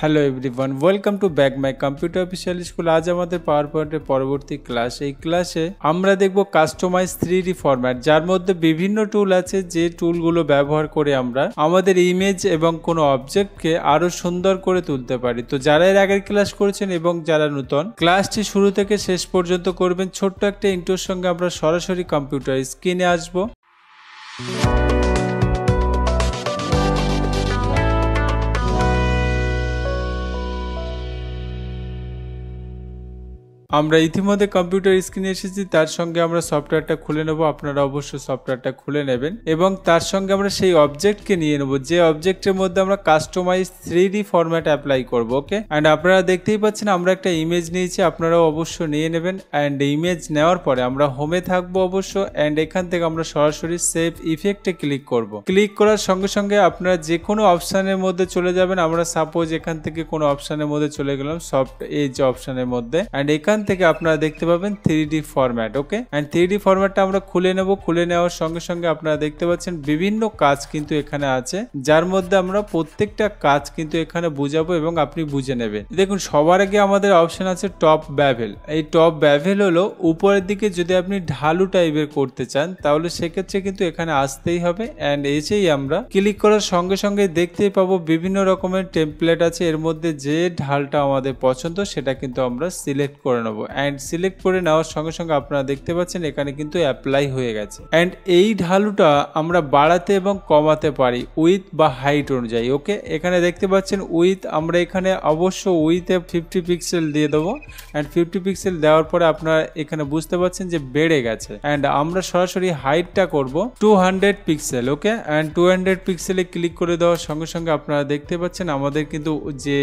Hello everyone welcome to back my computer official school আজ আমাদের পাওয়ার পয়েন্টের পরবর্তী ক্লাস এই ক্লাসে আমরা দেখব কাস্টমাইজ থ্রি ডি ফরম্যাট যার মধ্যে বিভিন্ন টুল আছে যে টুলগুলো ব্যবহার করে আমরা আমাদের ইমেজ এবং কোনো অবজেক্টকে আরও সুন্দর করে তুলতে পারি তো যারা এর আগের ক্লাস করেছেন এবং যারা নূতন ক্লাসটি শুরু থেকে শেষ পর্যন্ত করবেন ছোট্ট একটা ইন্টোর সঙ্গে আমরা সরাসরি কম্পিউটার স্ক্রিনে আসবো আমরা ইতিমধ্যে কম্পিউটার স্ক্রিনে এসেছি তার সঙ্গে আমরা সফটওয়্যারটা খুলে নেব আপনারা অবশ্য সফটওয়্যারটা খুলে নেবেন এবং তার সঙ্গে আমরা সেই অবজেক্টকে নিয়ে নেব যে অবজেক্টের মধ্যে আমরা কাস্টমাইজ থ্রি ফরম্যাট অ্যাপ্লাই করব ওকে অ্যান্ড আপনারা দেখতেই পাচ্ছেন আমরা একটা ইমেজ নিয়েছি আপনারাও অবশ্য নিয়ে নেবেন অ্যান্ড ইমেজ নেওয়ার পরে আমরা হোমে থাকবো অবশ্য অ্যান্ড এখান থেকে আমরা সরাসরি সেভ ইফেক্টে ক্লিক করব। ক্লিক করার সঙ্গে সঙ্গে আপনারা যে কোনো অপশানের মধ্যে চলে যাবেন আমরা সাপোজ এখান থেকে কোনো অপশানের মধ্যে চলে গেলাম সফট এজ অপশানের মধ্যে অ্যান্ড এখান থেকে আপনারা দেখতে পাবেন three D format okay and three D ফরম্যাটটা আমরা খুলে নেব খুলে নেওয়ার সঙ্গে সঙ্গে আপনারা দেখতে পাচ্ছেন বিভিন্ন কাজ কিন্তু এখানে আছে যার মধ্যে আমরা প্রত্যেকটা কাজ কিন্তু এখানে বুঝাবো এবং আপনি বুঝে নেবেন দেখুন সবার আগে আমাদের অপশন আছে টপ ব্যাভেল এই টপ ব্যাভেল হলো উপরের দিকে যদি আপনি ঢালু টাইপের করতে চান তাহলে সেক্ষেত্রে কিন্তু এখানে আসতেই হবে অ্যান্ড এসেই আমরা ক্লিক করার সঙ্গে সঙ্গে দেখতেই পাবো বিভিন্ন রকমের টেমপ্লেট আছে এর মধ্যে যে ঢালটা আমাদের পছন্দ সেটা কিন্তু আমরা সিলেক্ট করে নেব অ্যান্ড সিলেক্ট করে নেওয়ার সঙ্গে সঙ্গে আপনারা দেখতে পাচ্ছেন এখানে কিন্তু অ্যাপ্লাই হয়ে গেছে অ্যান্ড এই ঢালুটা আমরা বাড়াতে এবং কমাতে পারি উইথ বা হাইট অনুযায়ী ওকে এখানে দেখতে পাচ্ছেন উইথ আমরা এখানে অবশ্য উইথে ফিফটি পিক্সেল দিয়ে দেবো অ্যান্ড ফিফটি পিক্সেল দেওয়ার পরে আপনারা এখানে বুঝতে পারছেন যে বেড়ে গেছে অ্যান্ড আমরা সরাসরি হাইটটা করব two hundred pixel okay and two hundred পিক্সেলে ক্লিক করে দেওয়ার সঙ্গে সঙ্গে আপনারা দেখতে পাচ্ছেন আমাদের কিন্তু যে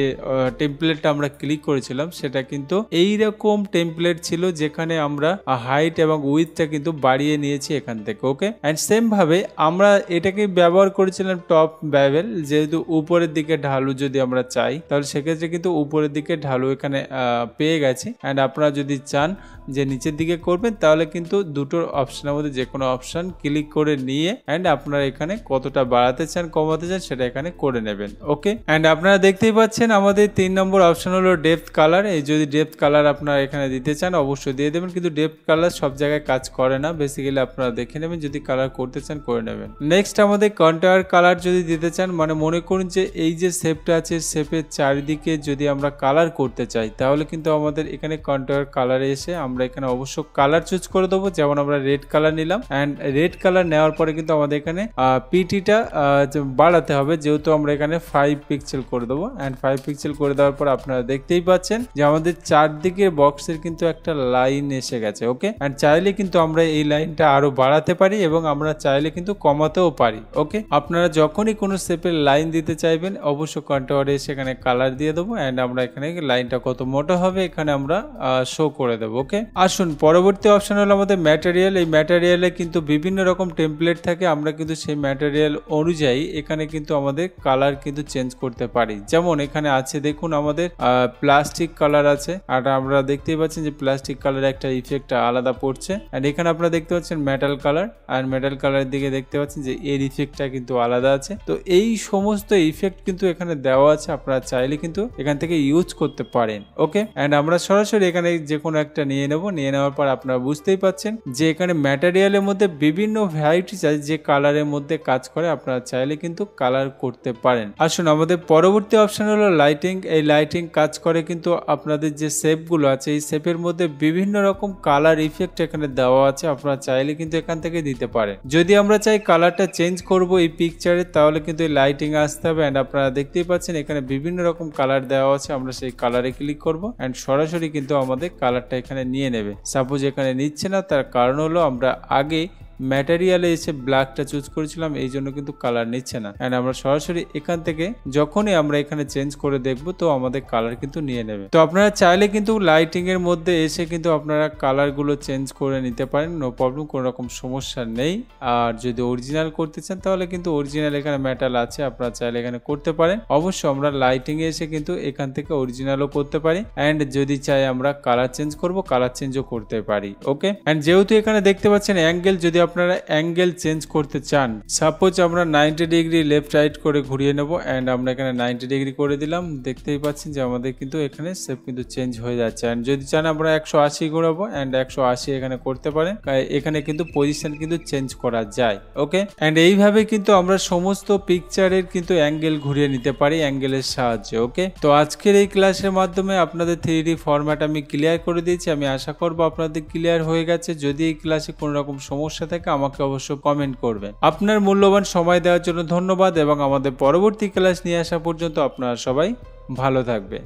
টেম্পলেটটা আমরা ক্লিক করেছিলাম সেটা কিন্তু এইরকম এরকম টেমপ্লেট ছিল যেখানে আমরা হাইট এবং উইথটা কিন্তু বাড়িয়ে নিয়েছি এখান থেকে ওকে অ্যান্ড সেমভাবে আমরা এটাকে ব্যবহার করেছিলাম টপ ব্যাবেল যেহেতু উপরের দিকে ঢালু যদি আমরা চাই তাহলে সেক্ষেত্রে কিন্তু উপরের দিকে ঢালু এখানে পেয়ে গেছে অ্যান্ড আপনারা যদি চান যে নিচের দিকে করবেন তাহলে কিন্তু দুটোর অপশানের মধ্যে যে কোনো অপশান ক্লিক করে নিয়ে অ্যান্ড আপনারা এখানে কতটা বাড়াতে চান কমাতে চান সেটা এখানে করে নেবেন ওকে অ্যান্ড আপনারা দেখতেই পাচ্ছেন আমাদের তিন নম্বর অপশান হলো ডেপথ কালার এই যদি ডেপথ কালার আপনার এখানে দিতে চান অবশ্যই দিয়ে দেবেন কিন্তু ডেপ কালার সব জায়গায় কাজ করে না বেসিক্যালি আপনারা দেখে নেবেন যদি কালার করতে চান করে নেবেন নেক্সট আমাদের কন্টার কালার যদি দিতে চান মানে মনে করুন যে এই যে শেপটা আছে শেপের চারিদিকে যদি আমরা কালার করতে চাই তাহলে কিন্তু আমাদের এখানে কন্টার কালারে এসে আমরা এখানে অবশ্য কালার চুজ করে দেবো যেমন আমরা রেড কালার নিলাম অ্যান্ড রেড কালার নেওয়ার পরে কিন্তু আমাদের এখানে পিটিটা বাড়াতে হবে যেহেতু আমরা এখানে ফাইভ পিক্সেল করে দেবো অ্যান্ড ফাইভ পিক্সেল করে দেওয়ার পর আপনারা দেখতেই পাচ্ছেন যে আমাদের চারদিকের বক্স বক্সের কিন্তু একটা লাইন এসে গেছে ওকে অ্যান্ড চাইলে কিন্তু আমরা এই লাইনটা আরো বাড়াতে পারি এবং আমরা চাইলে কিন্তু কমাতেও পারি ওকে আপনারা যখনই কোনো স্টেপের লাইন দিতে চাইবেন অবশ্য কন্ট্রোয়ারে সেখানে কালার দিয়ে দেবো অ্যান্ড আমরা এখানে লাইনটা কত মোটা হবে এখানে আমরা শো করে দেবো ওকে আসুন পরবর্তী অপশন হলো আমাদের ম্যাটেরিয়াল এই ম্যাটেরিয়ালে কিন্তু বিভিন্ন রকম টেমপ্লেট থাকে আমরা কিন্তু সেই ম্যাটেরিয়াল অনুযায়ী এখানে কিন্তু আমাদের কালার কিন্তু চেঞ্জ করতে পারি যেমন এখানে আছে দেখুন আমাদের প্লাস্টিক কালার আছে আর আমরা দেখি দেখতেই পাচ্ছেন যে প্লাস্টিক কালার একটা ইফেক্ট আলাদা পড়ছে অ্যান্ড এখানে আপনারা দেখতে পাচ্ছেন মেটাল কালার আর মেটাল কালারের দিকে দেখতে পাচ্ছেন যে এর ইফেক্টটা কিন্তু আলাদা আছে তো এই সমস্ত ইফেক্ট কিন্তু এখানে দেওয়া আছে আপনারা চাইলে কিন্তু এখান থেকে ইউজ করতে পারেন ওকে অ্যান্ড আমরা সরাসরি এখানে যে কোনো একটা নিয়ে নেব নিয়ে নেওয়ার পর আপনারা বুঝতেই পাচ্ছেন যে এখানে ম্যাটেরিয়ালের মধ্যে বিভিন্ন ভ্যারাইটিস আছে যে কালারের মধ্যে কাজ করে আপনারা চাইলে কিন্তু কালার করতে পারেন আসুন আমাদের পরবর্তী অপশন হলো লাইটিং এই লাইটিং কাজ করে কিন্তু আপনাদের যে শেপগুলো আছে সেই শেপের মধ্যে বিভিন্ন রকম কালার ইফেক্ট এখানে দেওয়া আছে আপনারা চাইলে কিন্তু এখান থেকে দিতে পারেন যদি আমরা চাই কালারটা চেঞ্জ করব এই পিকচারে তাহলে কিন্তু এই লাইটিং আসতে হবে অ্যান্ড আপনারা দেখতেই পাচ্ছেন এখানে বিভিন্ন রকম কালার দেওয়া আছে আমরা সেই কালারে ক্লিক করব অ্যান্ড সরাসরি কিন্তু আমাদের কালারটা এখানে নিয়ে নেবে সাপোজ এখানে নিচ্ছে না তার কারণ হলো আমরা আগে ম্যাটেরিয়ালে এসে ব্ল্যাকটা চুজ করেছিলাম এই জন্য কিন্তু কালার নিচ্ছে না অ্যান্ড আমরা সরাসরি এখান থেকে যখনই আমরা এখানে চেঞ্জ করে দেখব তো আমাদের কালার কিন্তু নিয়ে নেবে তো আপনারা চাইলে কিন্তু লাইটিং এর মধ্যে এসে কিন্তু আপনারা কালারগুলো চেঞ্জ করে নিতে পারেন নো প্রবলেম কোনো রকম সমস্যা নেই আর যদি অরিজিনাল করতে চান তাহলে কিন্তু অরিজিনাল এখানে মেটাল আছে আপনারা চাইলে এখানে করতে পারেন অবশ্যই আমরা লাইটিং এ এসে কিন্তু এখান থেকে অরিজিনালও করতে পারি অ্যান্ড যদি চাই আমরা কালার চেঞ্জ করব কালার চেঞ্জও করতে পারি ওকে অ্যান্ড যেহেতু এখানে দেখতে পাচ্ছেন অ্যাঙ্গেল যদি আপনারা অ্যাঙ্গেল চেঞ্জ করতে চান সাপোজ আমরা নাইনটি ডিগ্রি লেফট রাইট করে ঘুরিয়ে নেব অ্যান্ড আমরা এখানে নাইনটি ডিগ্রি করে দিলাম দেখতেই পাচ্ছেন যে আমাদের কিন্তু এখানে সেপ কিন্তু চেঞ্জ হয়ে যাচ্ছে অ্যান্ড যদি চান আমরা একশো আশি ঘুরাবো অ্যান্ড একশো আশি এখানে করতে পারেন এখানে কিন্তু পজিশন কিন্তু চেঞ্জ করা যায় ওকে অ্যান্ড এইভাবে কিন্তু আমরা সমস্ত পিকচারের কিন্তু অ্যাঙ্গেল ঘুরিয়ে নিতে পারি অ্যাঙ্গেলের সাহায্যে ওকে তো আজকের এই ক্লাসের মাধ্যমে আপনাদের থ্রি ফরম্যাট আমি ক্লিয়ার করে দিয়েছি আমি আশা করবো আপনাদের ক্লিয়ার হয়ে গেছে যদি এই ক্লাসে কোনোরকম সমস্যা থাকে আমাকে অবশ্য কমেন্ট করবেন আপনার মূল্যবান সময় দেওয়ার জন্য ধন্যবাদ এবং আমাদের পরবর্তী ক্লাস নিয়ে আসা পর্যন্ত আপনারা সবাই ভালো থাকবে